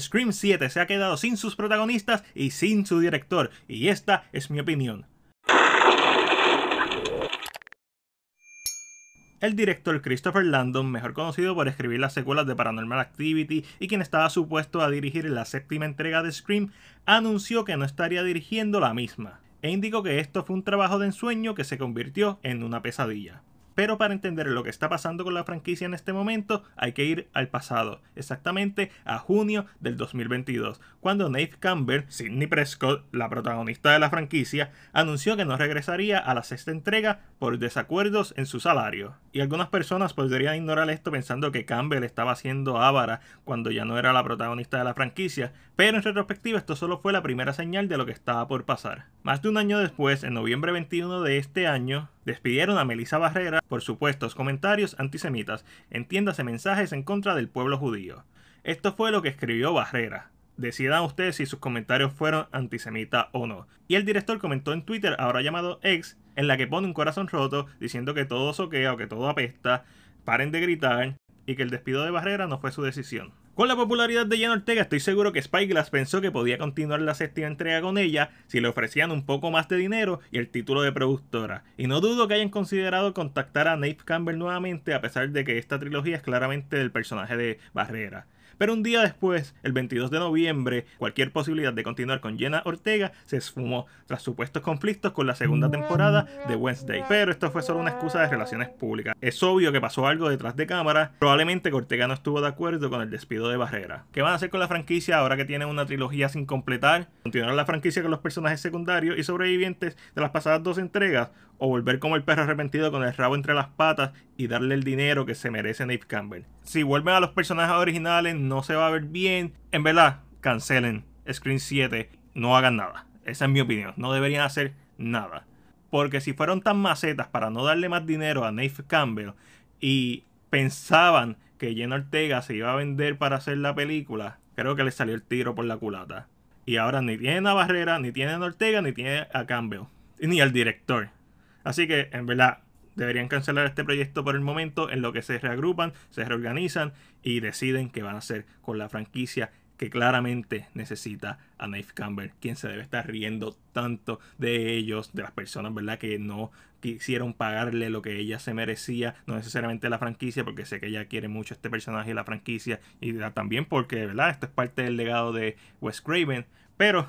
Scream 7 se ha quedado sin sus protagonistas y sin su director, y esta es mi opinión. El director Christopher Landon, mejor conocido por escribir las secuelas de Paranormal Activity y quien estaba supuesto a dirigir la séptima entrega de Scream, anunció que no estaría dirigiendo la misma, e indicó que esto fue un trabajo de ensueño que se convirtió en una pesadilla. Pero para entender lo que está pasando con la franquicia en este momento, hay que ir al pasado, exactamente a junio del 2022, cuando Nate Campbell, Sidney Prescott, la protagonista de la franquicia, anunció que no regresaría a la sexta entrega por desacuerdos en su salario. Y algunas personas podrían ignorar esto pensando que Campbell estaba siendo avara cuando ya no era la protagonista de la franquicia, pero en retrospectiva esto solo fue la primera señal de lo que estaba por pasar. Más de un año después, en noviembre 21 de este año, despidieron a Melissa Barrera por supuestos comentarios antisemitas, entiéndase mensajes en contra del pueblo judío. Esto fue lo que escribió Barrera. Decidan ustedes si sus comentarios fueron antisemitas o no. Y el director comentó en Twitter, ahora llamado X, en la que pone un corazón roto diciendo que todo soquea o que todo apesta, paren de gritar y que el despido de Barrera no fue su decisión. Con la popularidad de Jen Ortega, estoy seguro que Spyglass pensó que podía continuar la séptima entrega con ella si le ofrecían un poco más de dinero y el título de productora. Y no dudo que hayan considerado contactar a Nate Campbell nuevamente, a pesar de que esta trilogía es claramente del personaje de Barrera. Pero un día después, el 22 de noviembre, cualquier posibilidad de continuar con Jenna Ortega se esfumó tras supuestos conflictos con la segunda temporada de Wednesday. Pero esto fue solo una excusa de relaciones públicas. Es obvio que pasó algo detrás de cámara. Probablemente que Ortega no estuvo de acuerdo con el despido de Barrera. ¿Qué van a hacer con la franquicia ahora que tienen una trilogía sin completar? ¿Continuar la franquicia con los personajes secundarios y sobrevivientes de las pasadas dos entregas? o volver como el perro arrepentido con el rabo entre las patas y darle el dinero que se merece Nave Campbell. Si vuelven a los personajes originales, no se va a ver bien. En verdad, cancelen Screen 7, no hagan nada. Esa es mi opinión, no deberían hacer nada. Porque si fueron tan macetas para no darle más dinero a Nave Campbell y pensaban que Jen Ortega se iba a vender para hacer la película, creo que le salió el tiro por la culata. Y ahora ni tienen a Barrera, ni tienen a Ortega, ni tienen a Campbell, ni al director. Así que, en verdad, deberían cancelar este proyecto por el momento en lo que se reagrupan, se reorganizan y deciden qué van a hacer con la franquicia que claramente necesita a Knife Campbell, quien se debe estar riendo tanto de ellos, de las personas, ¿verdad? Que no quisieron pagarle lo que ella se merecía, no necesariamente la franquicia, porque sé que ella quiere mucho este personaje y la franquicia, y también porque, ¿verdad? Esto es parte del legado de Wes Craven, pero